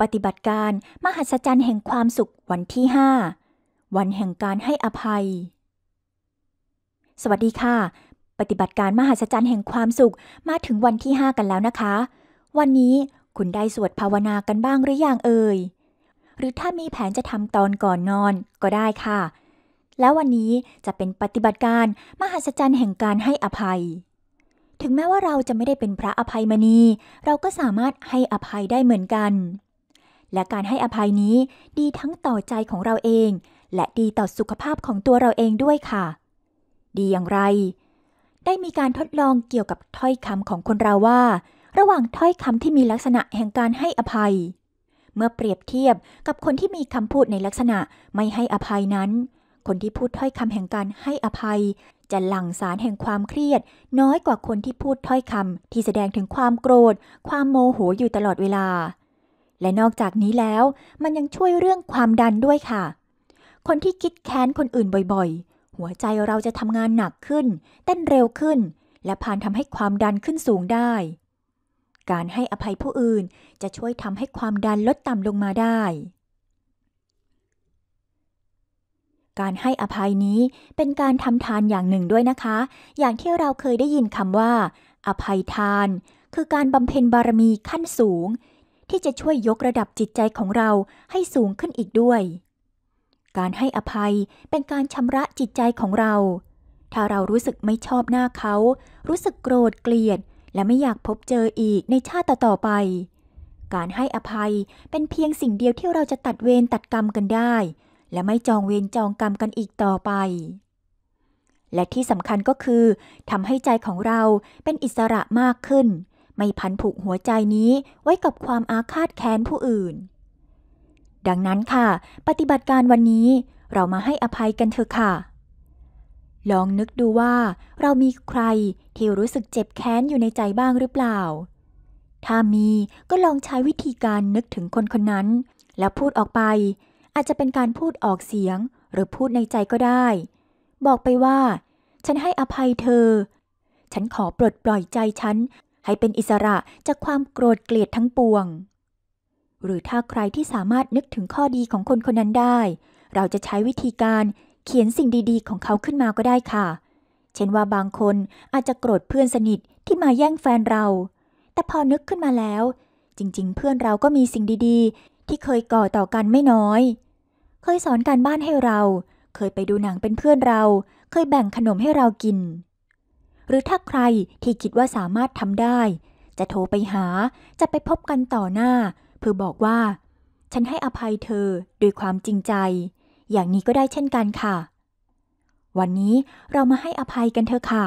ปฏิบัติการมหัศจรรย์แห่งความสุขวันที่5วันแห่งการให้อภัย สวัสดีค่ะ ปฏิบัติการมหัศจรรย์แห่งความสุขมาถึงวันที่5กันแล้วนะคะ วันนี้คุณได้สวดภาวนากันบ้างหรืออยังเอ่ยหรือถ้ามีแผนจะทำตอนก่อนนอนก็ได้ค่ะ แล้ววันนี้จะเป็นปฏิบัติการมหัศจรรย์แห่งการให้อภัย ถึงแม้ว่าเราจะไม่ได้เป็นพระอภัยมณีเราก็สามารถให้อภัยได้เหมือนกันและการให้อภัยนี้ดีทั้งต่อใจของเราเอง และดีต่อสุขภาพของตัวเราเองด้วยค่ะ ดีอย่างไร ได้มีการทดลองเกี่ยวกับถ้อยคำของคนเราว่า ระหว่างถ้อยคำที่มีลักษณะแห่งการให้อภัย เมื่อเปรียบเทียบกับคนที่มีคำพูดในลักษณะไม่ให้อภัยนั้น คนที่พูดถ้อยคำแห่งการให้อภัย จะหลั่งสารแห่งความเครียด น้อยกว่าคนที่พูดถ้อยคำที่แสดงถึงความโกรธ ความโมโหอยู่ตลอดเวลาและนอกจากนี้แล้วมันยังช่วยเรื่องความดันด้วยค่ะ คนที่คิดแค้นคนอื่นบ่อยๆ หัวใจเราจะทำงานหนักขึ้น เต้นเร็วขึ้น และพานทำให้ความดันขึ้นสูงได้ การให้อภัยผู้อื่นจะช่วยทำให้ความดันลดต่ำลงมาได้ การให้อภัยนี้เป็นการทำทานอย่างหนึ่งด้วยนะคะ อย่างที่เราเคยได้ยินคำว่า อภัยทาน คือการบำเพ็ญบารมีขั้นสูงที่จะช่วยยกระดับจิตใจของเราให้สูงขึ้นอีกด้วย การให้อภัยเป็นการชำระจิตใจของเรา ถ้าเรารู้สึกไม่ชอบหน้าเขา รู้สึกโกรธเกลียด และไม่อยากพบเจออีกในชาติต่อไป การให้อภัยเป็นเพียงสิ่งเดียวที่เราจะตัดเวรตัดกรรมกันได้ และไม่จองเวรจองกรรมกันอีกต่อไป และที่สำคัญก็คือทำให้ใจของเราเป็นอิสระมากขึ้นไม่พันผูกหัวใจนี้ไว้กับความอาฆาตแค้นผู้อื่น ดังนั้นค่ะ ปฏิบัติการวันนี้เรามาให้อภัยกันเถอะค่ะ ลองนึกดูว่า เรามีใครที่รู้สึกเจ็บแค้นอยู่ในใจบ้างหรือเปล่า ถ้ามีก็ลองใช้วิธีการนึกถึงคนคนนั้น แล้วพูดออกไป อาจจะเป็นการพูดออกเสียงหรือพูดในใจก็ได้ บอกไปว่า ฉันให้อภัยเธอ ฉันขอปลดปล่อยใจฉันให้เป็นอิสระจากความโกรธเกลียดทั้งปวง หรือถ้าใครที่สามารถนึกถึงข้อดีของคนคนนั้นได้ เราจะใช้วิธีการเขียนสิ่งดีๆของเขาขึ้นมาก็ได้ค่ะ เช่นว่าบางคนอาจจะโกรธเพื่อนสนิทที่มาแย่งแฟนเรา แต่พอนึกขึ้นมาแล้ว จริงๆเพื่อนเราก็มีสิ่งดีๆ ที่เคยก่อต่อกันไม่น้อย เคยสอนการบ้านให้เรา เคยไปดูหนังเป็นเพื่อนเรา เคยแบ่งขนมให้เรากินหรือถ้าใครที่คิดว่าสามารถทำได้ จะโทรไปหาจะไปพบกันต่อหน้า เพื่อบอกว่า ฉันให้อภัยเธอโดยความจริงใจ อย่างนี้ก็ได้เช่นกันค่ะ วันนี้เรามาให้อภัยกันเถอะค่ะ